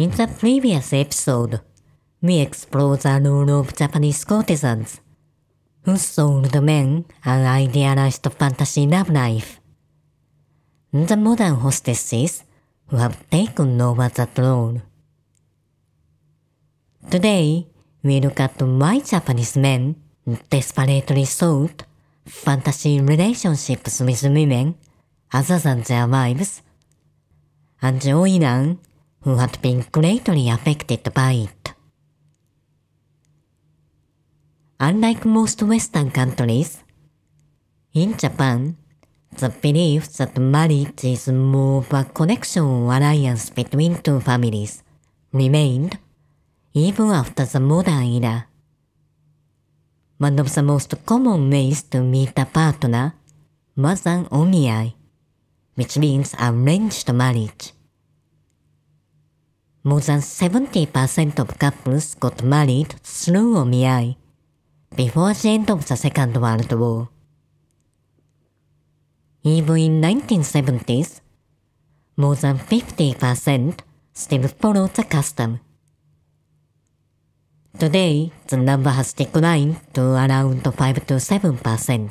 In the previous episode, we explored the role of Japanese courtesans, who sold men an idealized fantasy love life. The modern hostesses who have taken over that role. Today, we look at why Japanese men desperately sought fantasy relationships with women other than their wives, and o i n a n who had been greatly affected by it. Unlike most Western countries, in Japan, the belief that marriage is more of a connection or alliance between two families remained even after the modern era. One of the most common ways to meet a partner was an omiyai, which means arranged marriage. More than 70% of couples got married through omiyai before the end of the Second World War. Even in 1970s, more than 50% still follow the custom. Today, the number has declined to around 5 to 7%.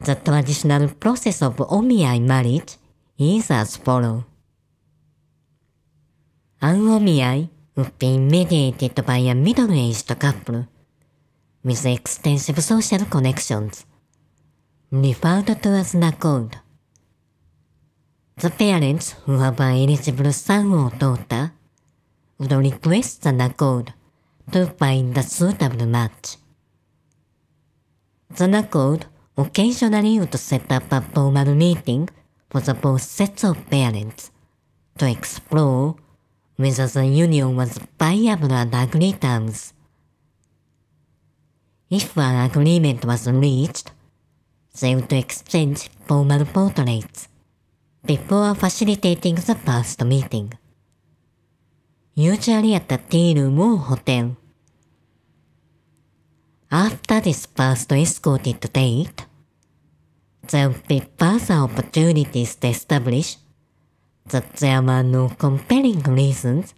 The traditional process of omiyai marriage is as follows. a n w o m a n l y would be mediated by a middle-aged couple with extensive social connections, referred to as n h e o d The parents who have an eligible son or daughter would request the NACOD to find a suitable match. The NACOD occasionally would set up a formal meeting for the both sets of parents to explore Whether the union was viable and agreed terms. If an agreement was reached, they would exchange formal portraits before facilitating the first meeting. Usually at the tea room or hotel. After this first escorted date, there would be further opportunities to establish that there w no compelling reasons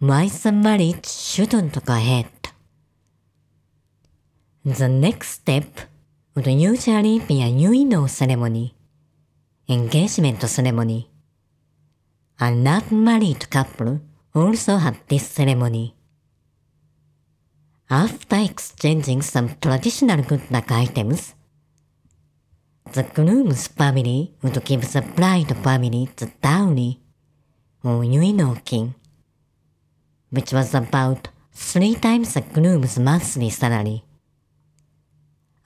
why the marriage shouldn't go ahead. The next step would usually be a new window ceremony, engagement ceremony. A not married couple also had this ceremony. After exchanging some traditional good luck items, The g r o o m s family would give the bride family the dowry, or Yuinokin, which was about three times the groom's monthly salary.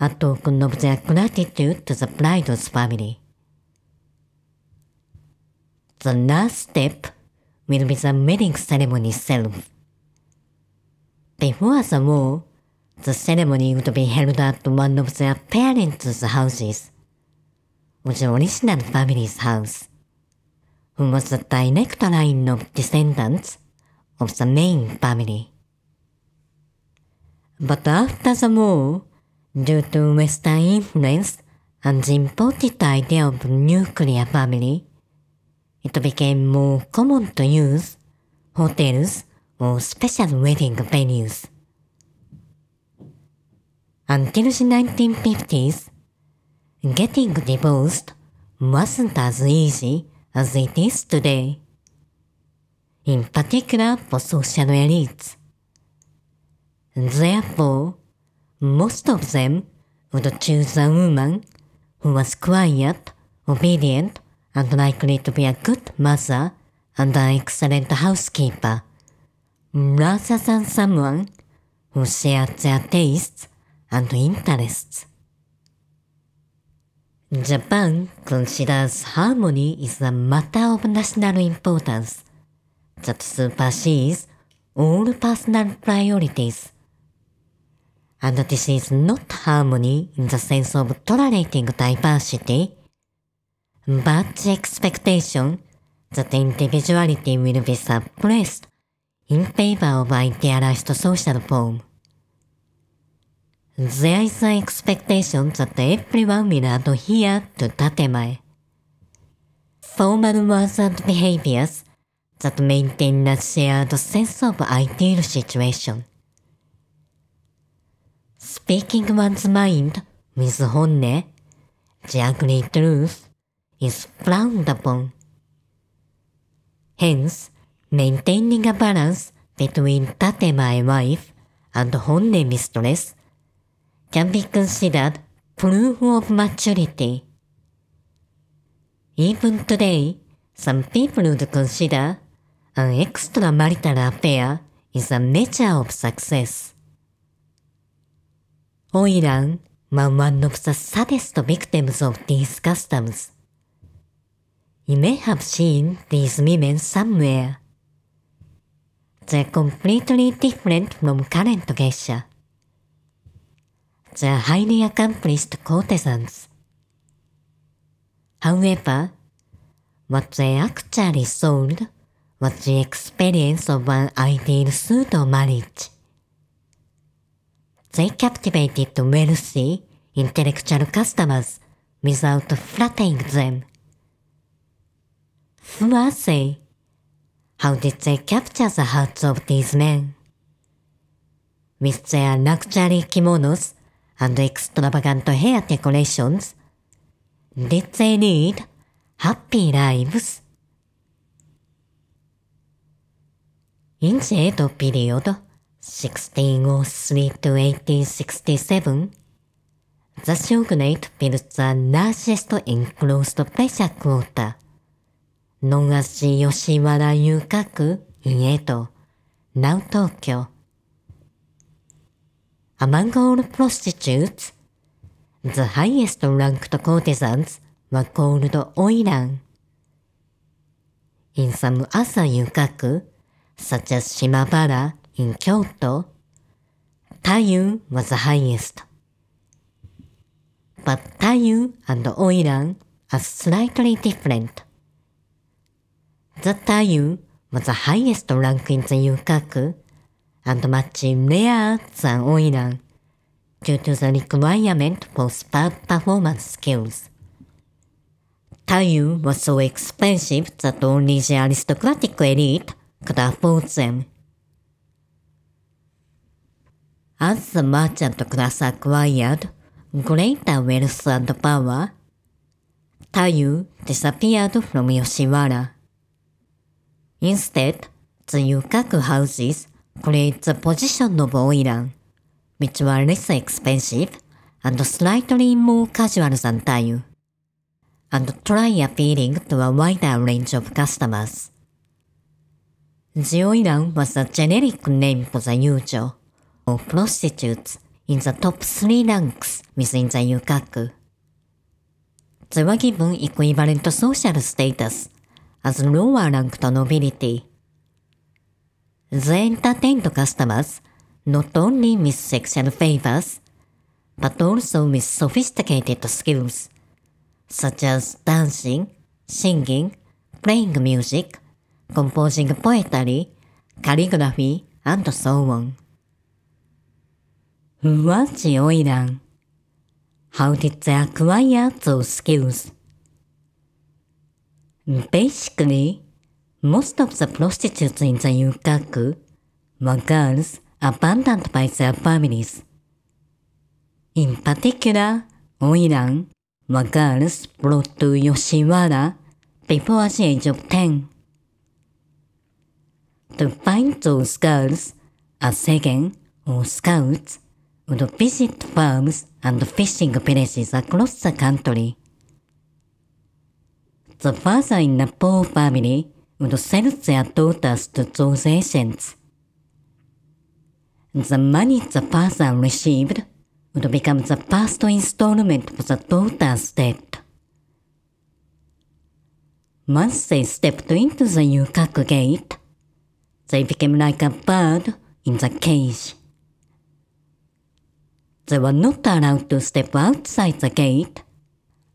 A token of their gratitude to the bride's family. The last step will be the wedding ceremony itself. Before the war, the ceremony would be held at one of their parents' houses. 無事オリジナルファミリーズハウス who was the direct line of descendants of the main family. But after the war, due to Western influence and the imported idea of nuclear family, it became more common to use hotels or special wedding venues. Until the 1950s, Getting divorced wasn't as easy as it is today, in particular for social elites. Therefore, most of them would choose a woman who was quiet, obedient, and likely to be a good mother and an excellent housekeeper, rather than someone who shared their tastes and interests. Japan considers harmony is a matter of national importance that supersedes all personal priorities. And this is not harmony in the sense of tolerating diversity, but the expectation that individuality will be suppressed in favor of idealized social form. There is an expectation that everyone will adhere to tatemae. Formal words and behaviors that maintain a shared sense of ideal situation. Speaking one's mind with honne, the ugly truth, is frowned upon. Hence, maintaining a balance between tatemae wife and honne mistress can be considered proof of maturity. Even today, some people would consider an extramarital affair is a measure of success. o i l a n was one of the saddest victims of these customs. You may have seen these women somewhere. They're completely different from current geisha. the highly accomplished courtesans. However, what they actually sold was the experience of an ideal s u i d o marriage. They captivated wealthy, intellectual customers without flattering them. Who are they? How did they capture the hearts of these men? With their luxury kimonos and extravagant hair decorations. Did they lead happy lives? In the Edo period, 1603 to 1867, the shogunate built the largest enclosed p l e a s u r e quarter, known as the Yoshiwara Yukaku in Edo, now Tokyo. among all prostitutes, the highest ranked courtesans were called oiran. In some other yukaku, such as Shimabara in Kyoto, Tayu was the highest. But Tayu and Oiran are slightly different. The Tayu was the highest rank in the yukaku and m a c h i n g their than Oilan due to the requirement for spa r performance skills. Tayu was so expensive that only the aristocratic elite could afford them. As the merchant class acquired greater wealth and power, Tayu disappeared from Yoshiwara. Instead, the Yukaku houses creates a position of Oiran, which were less expensive and slightly more casual than Tayu, and try appealing to a wider range of customers. The Oiran was a generic name for the Yujo, or prostitutes in the top three ranks within the Yukaku. They were given equivalent social status as lower ranked nobility. they entertain the customers not only with sexual favors, but also with sophisticated skills, such as dancing, singing, playing music, composing poetry, calligraphy, and so on. What's y h Oiran? How did they acquire those skills? Basically, Most of the prostitutes in the Yukaku were girls abandoned by their families. In particular, Oiran were girls brought to Yoshiwara before the age of 10. To find those girls, a s e c o n or scouts would visit farms and fishing villages across the country. The father in the poor family und send their daughters to those agents. The money the father received would become the first installment of the daughter's debt. Once they stepped into the Yukaku gate, they became like a bird in the cage. They were not allowed to step outside the gate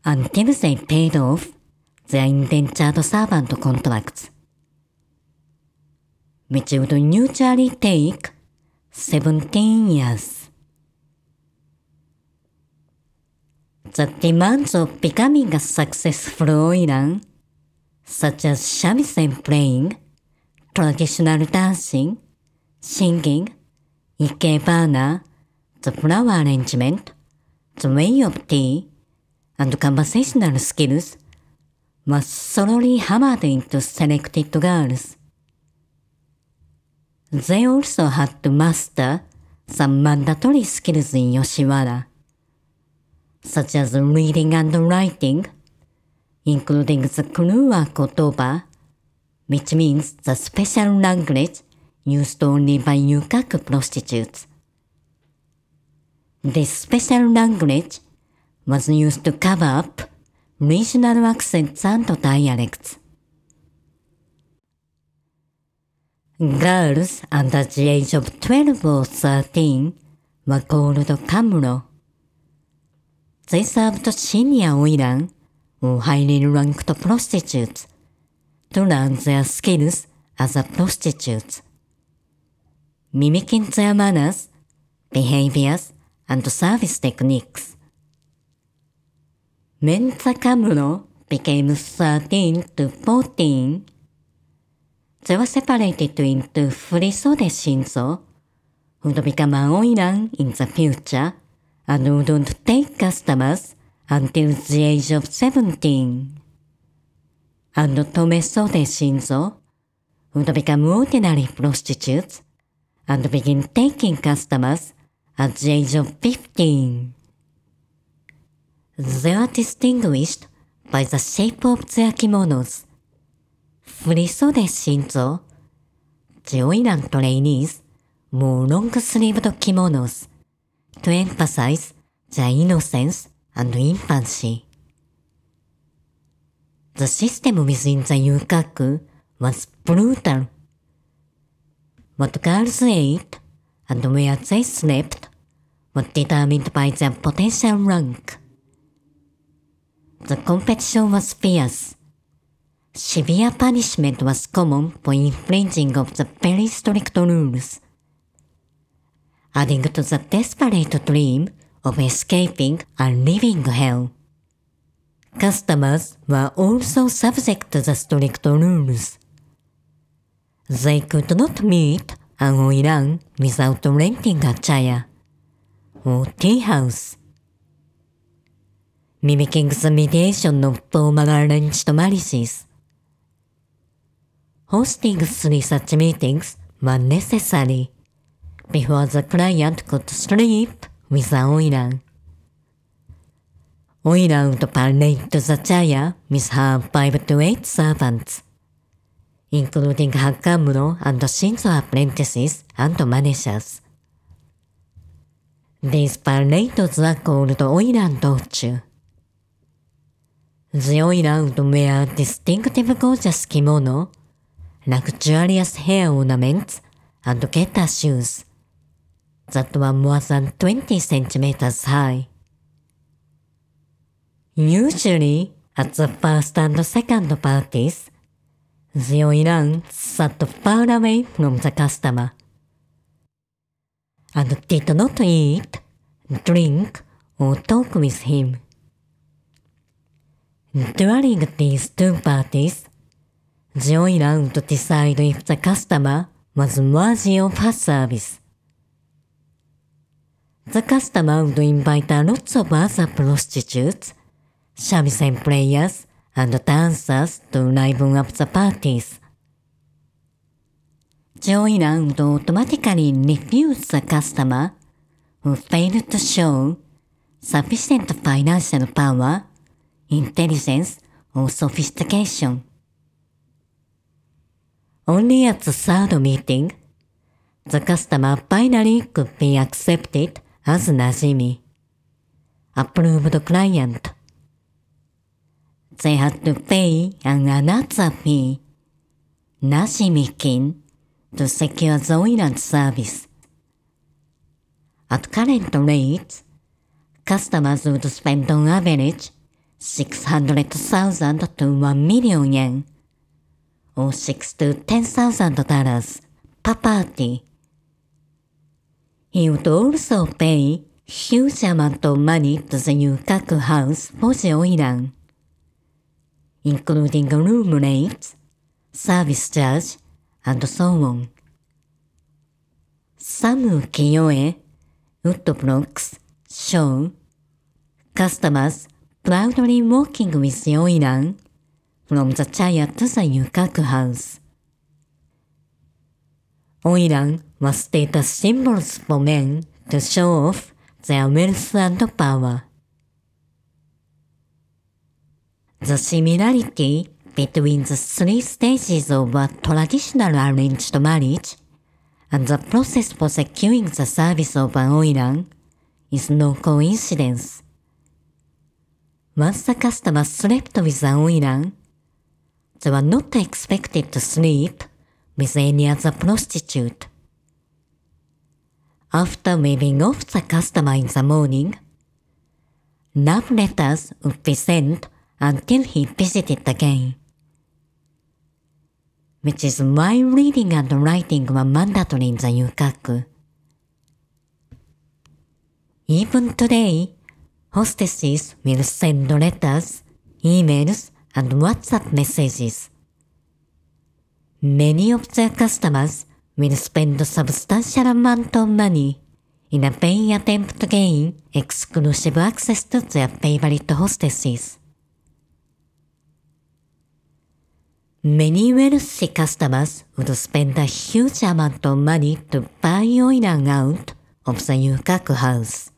until they paid off The Indentured Servant Contracts, which would u t u a l l y take 17 years. The demands of becoming a successful o Iran, such as shamisen playing, traditional dancing, singing, ikebana, the flower arrangement, the way of tea, and conversational skills was s l o w l y h a m m e r e d i n to selected girls. They also had to master some mandatory skills in Yoshiwara, such as reading and writing, including the Kuruwa Kotoba, which means the special language used only by yukaku prostitutes. This special language was used to cover up regional accents and dialects. Girls under the age of 12 or 13 were called Kamuro. They served senior women or highly ranked prostitutes to learn their skills as a prostitute. Mimicking their manners, behaviors, and service techniques. メンサカムロ became 13 to 14. They were separated into three Sode Shinzo, who'd become an oilan in the future and wouldn't take customers until the age of 17. And Tome Sode Shinzo, who'd become ordinary prostitutes and begin taking customers at the age of 15. they are distinguished by the shape of their kimonos. 振り袖新造 Joinant trainees wore long-sleeved kimonos to emphasize their innocence and infancy. The system within the yukaku was brutal. What girls ate and where they slept was determined by their potential rank. The competition was fierce. Severe punishment was common for infringing of the very strict rules. Adding to the desperate dream of escaping and leaving hell. Customers were also subject to the strict rules. They could not meet and we without renting a chaya or tea house. Mimicking the mediation of formal arranged m a r i a g e s Hosting three such meetings were necessary before the client could sleep with the o i l a n o i l a n would parade to the c h a y a with her five to eight servants, including Hakamuro and Shinzo apprentices and managers. These parades were called o i l a n Dochu. 強いラウドウェア、ディスティンクティブゴージャス着物、luxurious hair ornaments, and getter shoes that were more than 20 centimeters high. Usually, at the first and second parties, the Oiran sat far away from the customer and did not eat, drink, or talk with him. During these two parties, the oiland decide if the customer was worthy of her service. The customer would invite a lot of other prostitutes, shamisen players, and dancers to liven up the parties. Joyland would automatically refuse the customer who failed to show sufficient financial power intelligence, or sophistication. Only at the third meeting, the customer finally could be accepted as Najimi, approved client. They had to pay an another fee, Najimikin, to secure the oilant service. At current rates, customers would spend on average 600,000 to 1 million yen, or 6 to 10,000 dollars per party. He would also pay huge amount of money to the Yukaku house for the Oiran, including room rates, service charge, and so on. Samu Kiyoe w o o d blocks, show, customers proudly walking with Yoiran from the chair to the Yukaku house. Oiran was status symbols for men to show off their wealth and power. The similarity between the three stages of a traditional arranged marriage and the process for securing the service of an oiran is no coincidence. Once the customer slept with the i r a n they were not expected to sleep with any other prostitute. After waving off the customer in the morning, love letters would be sent until he visited again. Which is why reading and writing were mandatory in the Yukaku. Even today, hostesses will send letters, emails, and WhatsApp messages. Many of their customers will spend substantial amount of money in a vain attempt to gain exclusive access to their favorite hostesses. Many wealthy customers would spend a huge amount of money to buy Oilan out of the Yukaku house.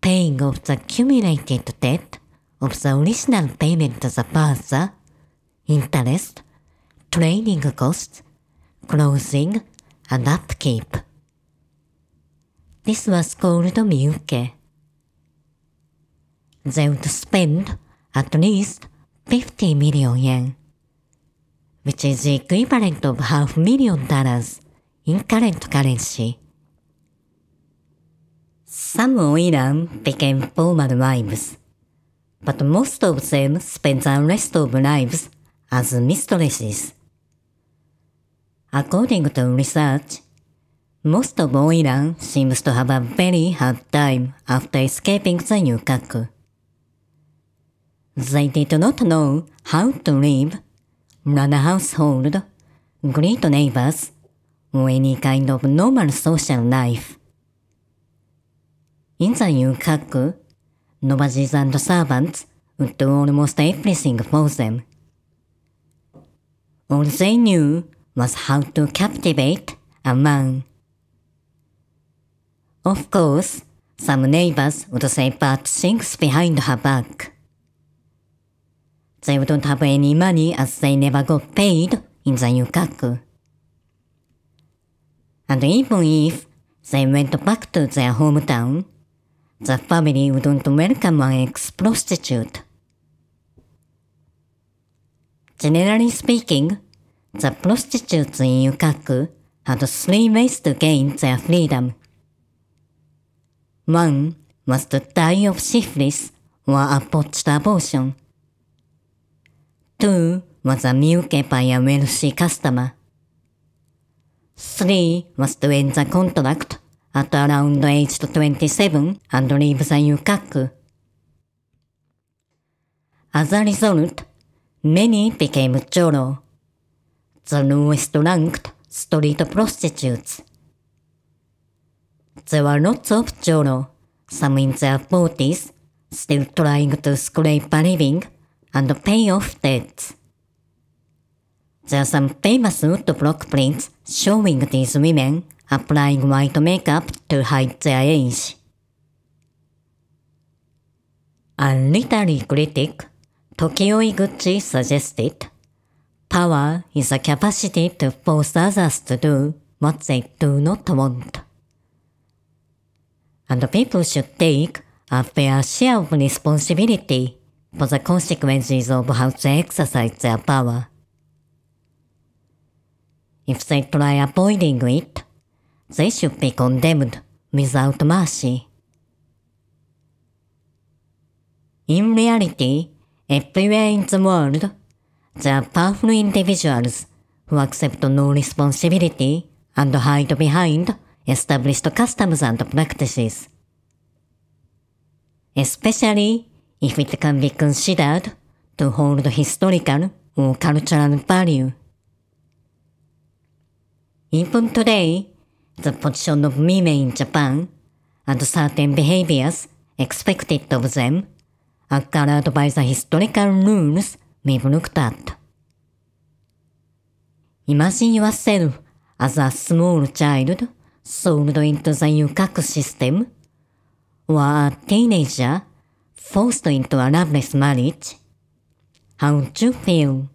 paying of the cumulated debt of the original payment of the f u r t e r interest, training costs, closing, and upkeep. This was called Miyuke. They would spend at least 50 million yen, which is e equivalent of half million dollars in current currency. Some Oiran f became formal wives, but most of them spent the rest of lives as mistresses. According to research, most of i r a n seems to have a very hard time after escaping the Yukaku. They did not know how to live, run a household, greet neighbors, or any kind of normal social life. In the Yukaku, n o b a z i s and servants would do almost everything for them. All they knew was how to captivate a man. Of course, some neighbors would say bad things behind her back. They wouldn't have any money as they never got paid in the Yukaku. And even if they went back to their hometown, The family wouldn't welcome an ex-prostitute. Generally speaking, the prostitutes in Yukaku had three ways to gain their freedom. One was to die of syphilis or a botched abortion. Two was a milk by a wealthy customer. Three was to end the contract at around age 27 and leave the Yukak. u As a result, many became cholo, the lowest ranked street prostitutes. There were lots of cholo, some in their i e s still trying to scrape a living and pay off debts. There are some famous woodblock prints showing these women applying white makeup to hide their age. A literary critic, t o k i o Iguchi, suggested power is a capacity to force others to do what they do not want. And people should take a fair share of responsibility for the consequences of how they exercise their power. If they try avoiding it, They should be condemned without mercy. In reality, everywhere in the world, there are powerful individuals who accept no responsibility and hide behind established customs and practices. Especially if it can be considered to hold historical or cultural value. Even today, the position of women in Japan and certain behaviors expected of them are c u r r e d by the historical rules we've looked at. Imagine yourself as a small child sold into the yukaku system or a teenager forced into a loveless marriage. How would you feel?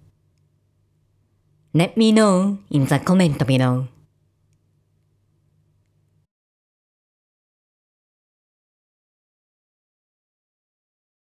Let me know in the comment below.